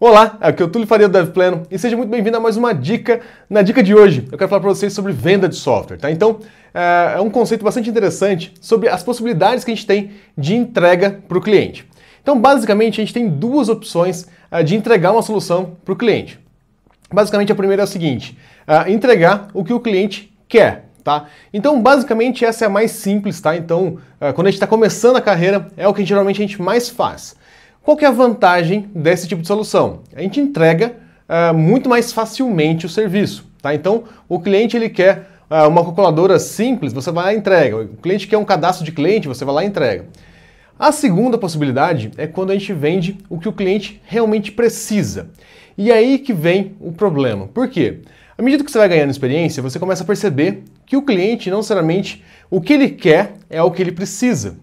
Olá, aqui é o Túlio Faria do DevPlano e seja muito bem-vindo a mais uma dica. Na dica de hoje, eu quero falar para vocês sobre venda de software, tá? Então, eh, é um conceito bastante interessante sobre as possibilidades que a gente tem de entrega para o cliente. Então, basicamente, a gente tem duas opções eh, de entregar uma solução para o cliente. Basicamente, a primeira é a seguinte: eh, entregar o que o cliente quer. Tá? Então, basicamente, essa é a mais simples, tá? Então, quando a gente está começando a carreira, é o que geralmente a gente mais faz. Qual que é a vantagem desse tipo de solução? A gente entrega uh, muito mais facilmente o serviço. Tá? Então, o cliente ele quer uh, uma calculadora simples, você vai lá e entrega. O cliente quer um cadastro de cliente, você vai lá e entrega. A segunda possibilidade é quando a gente vende o que o cliente realmente precisa. E é aí que vem o problema. Por quê? À medida que você vai ganhando experiência, você começa a perceber que o cliente, não necessariamente, o que ele quer é o que ele precisa.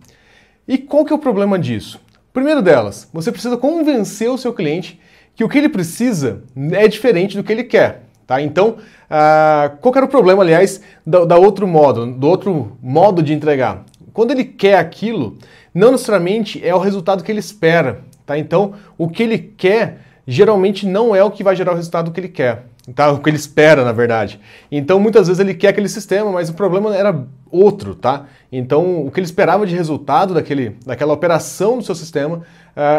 E qual que é o problema disso? Primeiro delas, você precisa convencer o seu cliente que o que ele precisa é diferente do que ele quer. Tá? Então, ah, qual era o problema, aliás, da, da, outro modo, do outro modo de entregar? Quando ele quer aquilo, não necessariamente é o resultado que ele espera. Tá? Então, o que ele quer geralmente não é o que vai gerar o resultado que ele quer. Tá? O que ele espera, na verdade. Então, muitas vezes ele quer aquele sistema, mas o problema era outro, tá? Então, o que ele esperava de resultado daquele, daquela operação do seu sistema uh,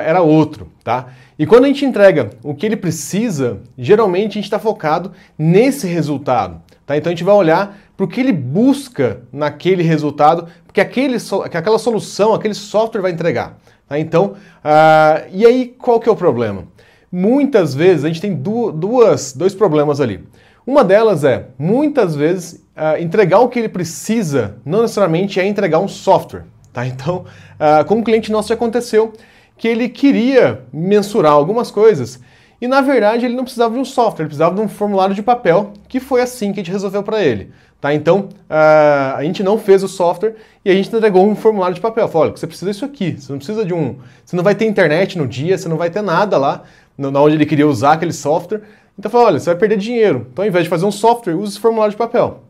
era outro, tá? E quando a gente entrega o que ele precisa, geralmente a gente está focado nesse resultado, tá? Então, a gente vai olhar para o que ele busca naquele resultado, porque aquele, que aquela solução, aquele software vai entregar. Tá? Então, uh, e aí qual que é o problema? muitas vezes a gente tem duas, dois problemas ali. Uma delas é, muitas vezes, uh, entregar o que ele precisa não necessariamente é entregar um software. Tá? Então, uh, com um cliente nosso aconteceu que ele queria mensurar algumas coisas e, na verdade, ele não precisava de um software, ele precisava de um formulário de papel, que foi assim que a gente resolveu para ele. Tá? Então, uh, a gente não fez o software e a gente entregou um formulário de papel. Falou, olha, você precisa disso aqui, você não precisa de um... Você não vai ter internet no dia, você não vai ter nada lá, na onde ele queria usar aquele software. Então falou, olha, você vai perder dinheiro. Então, ao invés de fazer um software, use esse formulário de papel.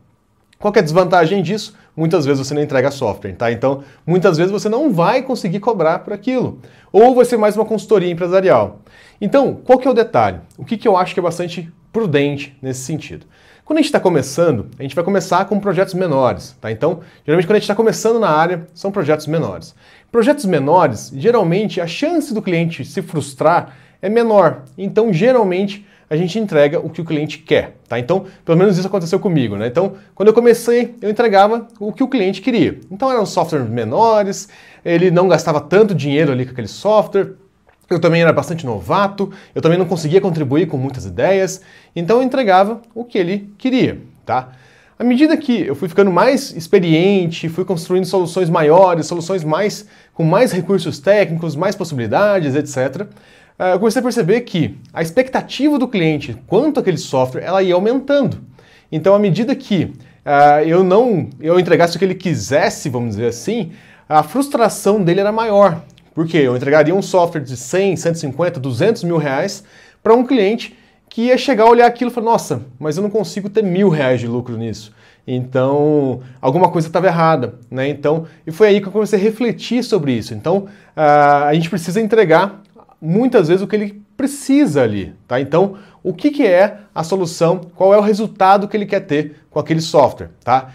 Qual é a desvantagem disso? Muitas vezes você não entrega software, tá? Então, muitas vezes você não vai conseguir cobrar por aquilo. Ou vai ser mais uma consultoria empresarial. Então, qual que é o detalhe? O que, que eu acho que é bastante prudente nesse sentido? Quando a gente está começando, a gente vai começar com projetos menores, tá? Então, geralmente quando a gente está começando na área, são projetos menores. Projetos menores, geralmente, a chance do cliente se frustrar é menor. Então, geralmente, a gente entrega o que o cliente quer, tá? Então, pelo menos isso aconteceu comigo, né? Então, quando eu comecei, eu entregava o que o cliente queria. Então, eram softwares menores, ele não gastava tanto dinheiro ali com aquele software, eu também era bastante novato, eu também não conseguia contribuir com muitas ideias, então eu entregava o que ele queria, tá? À medida que eu fui ficando mais experiente, fui construindo soluções maiores, soluções mais com mais recursos técnicos, mais possibilidades, etc, ah, eu comecei a perceber que a expectativa do cliente quanto aquele software ela ia aumentando. Então, à medida que uh, eu não eu entregasse o que ele quisesse, vamos dizer assim, a frustração dele era maior. Porque eu entregaria um software de 100, 150, 200 mil reais para um cliente que ia chegar a olhar aquilo e falar: Nossa, mas eu não consigo ter mil reais de lucro nisso. Então, alguma coisa estava errada, né? Então, e foi aí que eu comecei a refletir sobre isso. Então, uh, a gente precisa entregar muitas vezes o que ele precisa ali, tá? Então, o que, que é a solução? Qual é o resultado que ele quer ter com aquele software, tá?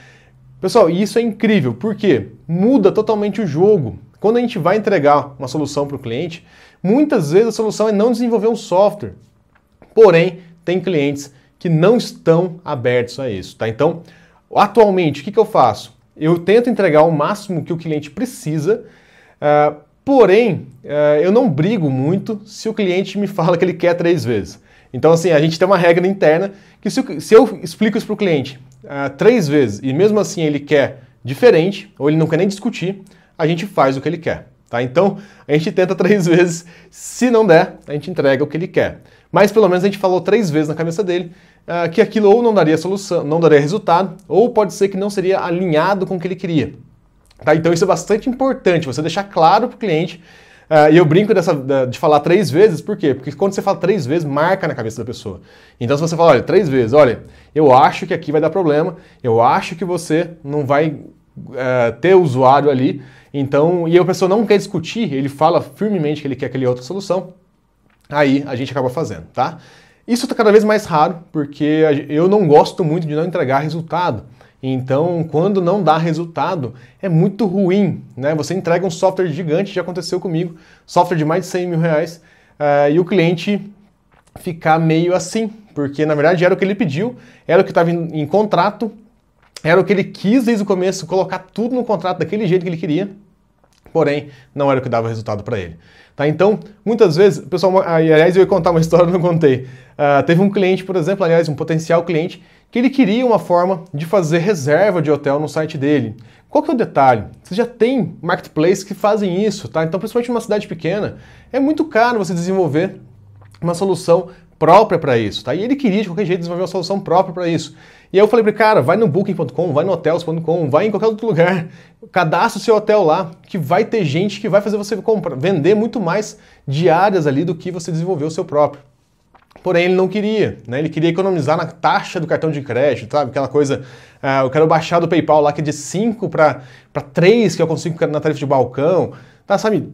Pessoal, isso é incrível, porque muda totalmente o jogo. Quando a gente vai entregar uma solução para o cliente, muitas vezes a solução é não desenvolver um software. Porém, tem clientes que não estão abertos a isso, tá? Então, atualmente, o que, que eu faço? Eu tento entregar o máximo que o cliente precisa, uh, Porém, eh, eu não brigo muito se o cliente me fala que ele quer três vezes. Então, assim, a gente tem uma regra interna que se, eu explico isso para o cliente eh, três vezes e mesmo assim ele quer diferente, ou ele não quer nem discutir, a gente faz o que ele quer. Tá? Então, a gente tenta três vezes, se não der, a gente entrega o que ele quer. Mas pelo menos a gente falou três vezes na cabeça dele eh, que aquilo ou não daria solução, não daria resultado, ou pode ser que não seria alinhado com o que ele queria. Tá? Então isso é bastante importante, você deixar claro para o cliente. Uh, e eu brinco dessa, de falar três vezes, por quê? Porque quando você fala três vezes, marca na cabeça da pessoa. Então, se você falar, olha, três vezes, olha, eu acho que aqui vai dar problema, eu acho que você não vai uh, ter usuário ali, então, e a pessoa não quer discutir, ele fala firmemente que ele quer aquele outra solução, aí a gente acaba fazendo, tá? Isso está cada vez mais raro, porque eu não gosto muito de não entregar resultado. Então, quando não dá resultado, é muito ruim, né? Você entrega um software gigante, já aconteceu comigo, software de mais de 100 mil reais, uh, e o cliente ficar meio assim, porque na verdade era o que ele pediu, era o que estava em, em contrato, era o que ele quis desde o começo, colocar tudo no contrato daquele jeito que ele queria, Porém, não era o que dava resultado para ele. Tá? Então, muitas vezes, pessoal, aliás, eu ia contar uma história, não contei. Uh, teve um cliente, por exemplo, aliás, um potencial cliente, que ele queria uma forma de fazer reserva de hotel no site dele. Qual que é o detalhe? Você já tem marketplaces que fazem isso, tá? Então, principalmente numa cidade pequena, é muito caro você desenvolver uma solução própria para isso, tá? E ele queria de qualquer jeito desenvolver uma solução própria para isso. E aí eu falei para cara, vai no booking.com, vai no hotels.com, vai em qualquer outro lugar, cadastra o seu hotel lá, que vai ter gente que vai fazer você comprar, vender muito mais diárias ali do que você desenvolver o seu próprio. Porém, ele não queria, né? Ele queria economizar na taxa do cartão de crédito, sabe? Aquela coisa, uh, eu quero baixar do PayPal lá que é de 5 para 3 que eu consigo na tarifa de balcão, tá? Sabe?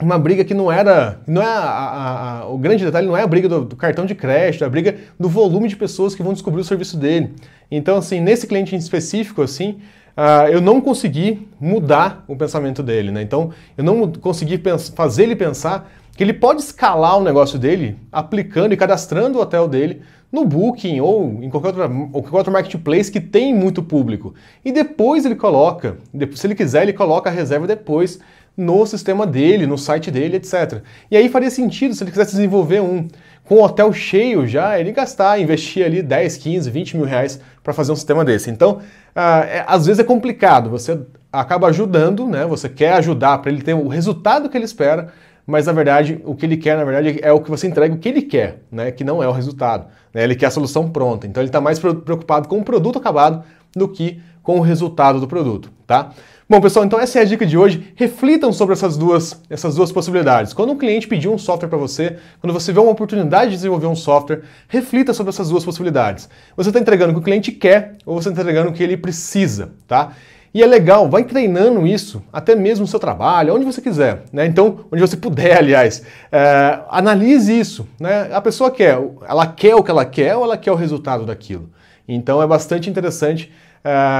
uma briga que não era. Não é a, a, a, o grande detalhe não é a briga do, do, cartão de crédito, é a briga do volume de pessoas que vão descobrir o serviço dele. Então, assim, nesse cliente em específico, assim, uh, eu não consegui mudar o pensamento dele, né? Então, eu não consegui pensar, fazer ele pensar que ele pode escalar o negócio dele aplicando e cadastrando o hotel dele no Booking ou em qualquer, ou qualquer outro marketplace que tem muito público. E depois ele coloca, se ele quiser, ele coloca a reserva depois no sistema dele, no site dele, etc. E aí faria sentido se ele quisesse desenvolver um. Com o hotel cheio já, ele gastar, investir ali 10, 15, 20 mil reais para fazer um sistema desse. Então, ah, é, às vezes é complicado, você acaba ajudando, né? Você quer ajudar para ele ter o resultado que ele espera, mas na verdade o que ele quer, na verdade, é o que você entrega o que ele quer, né? Que não é o resultado. Né? Ele quer a solução pronta. Então ele está mais preocupado com o produto acabado do que com o resultado do produto, tá? Bom, pessoal, então essa é a dica de hoje. Reflitam sobre essas duas, essas duas possibilidades. Quando um cliente pedir um software para você, quando você vê uma oportunidade de desenvolver um software, reflita sobre essas duas possibilidades. Você está entregando o que o cliente quer ou você está entregando o que ele precisa, tá? E é legal, vai treinando isso, até mesmo no seu trabalho, onde você quiser, né? Então, onde você puder, aliás. É, analise isso, né? A pessoa quer, ela quer o que ela quer ou ela quer o resultado daquilo? Então é bastante interessante uh,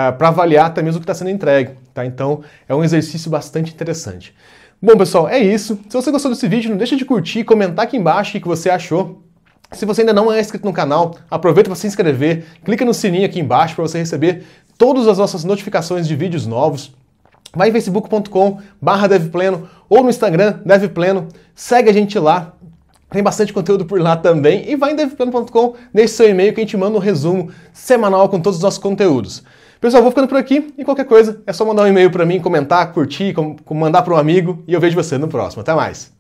eh, para avaliar até mesmo o que está sendo entregue. Tá? Então é um exercício bastante interessante. Bom, pessoal, é isso. Se você gostou desse vídeo, não deixa de curtir, comentar aqui embaixo o que você achou. Se você ainda não é inscrito no canal, aproveita para se inscrever, clica no sininho aqui embaixo para você receber todas as nossas notificações de vídeos novos. Vai em facebook.com/devpleno ou no Instagram devpleno. Segue a gente lá, tem bastante conteúdo por lá também e vai em devplano.com, deixe seu e-mail que a gente manda um resumo semanal com todos os nossos conteúdos. Pessoal, vou ficando por aqui e qualquer coisa é só mandar um e-mail para mim, comentar, curtir, mandar para um amigo e eu vejo você no próximo. Até mais!